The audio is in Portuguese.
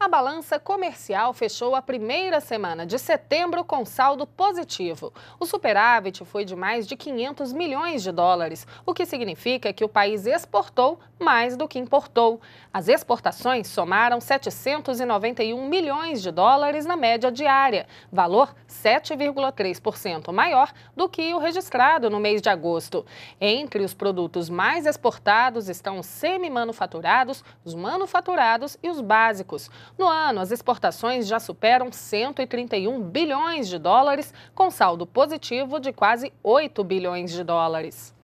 A balança comercial fechou a primeira semana de setembro com saldo positivo. O superávit foi de mais de 500 milhões de dólares, o que significa que o país exportou mais do que importou. As exportações somaram 791 milhões de dólares na média diária, valor 7,3% maior do que o registrado no mês de agosto. Entre os produtos mais exportados estão os semi-manufaturados, os manufaturados e os básicos. No ano, as exportações já superam 131 bilhões de dólares, com saldo positivo de quase 8 bilhões de dólares.